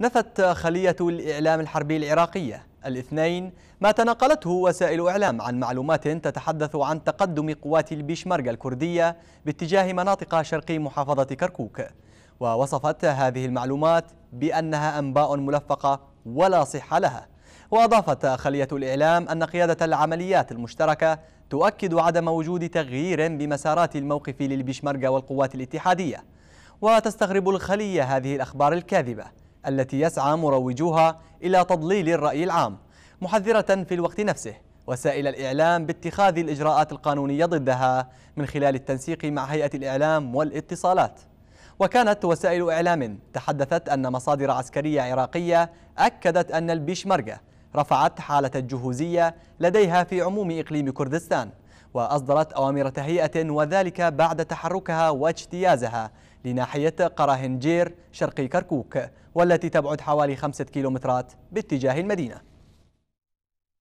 نفت خلية الإعلام الحربي العراقية الاثنين ما تناقلته وسائل إعلام عن معلومات تتحدث عن تقدم قوات البيشمركة الكردية باتجاه مناطق شرقي محافظة كركوك ووصفت هذه المعلومات بأنها أنباء ملفقة ولا صحة لها وأضافت خلية الإعلام أن قيادة العمليات المشتركة تؤكد عدم وجود تغيير بمسارات الموقف للبيشمركة والقوات الاتحادية وتستغرب الخلية هذه الأخبار الكاذبة التي يسعى مروجوها إلى تضليل الرأي العام محذرة في الوقت نفسه وسائل الإعلام باتخاذ الإجراءات القانونية ضدها من خلال التنسيق مع هيئة الإعلام والاتصالات وكانت وسائل إعلام تحدثت أن مصادر عسكرية عراقية أكدت أن البيشمركة رفعت حالة الجهوزية لديها في عموم إقليم كردستان وأصدرت أوامر تهيئة وذلك بعد تحركها واجتيازها لناحية قراهنجير شرقي كركوك والتي تبعد حوالي خمسة كيلومترات باتجاه المدينة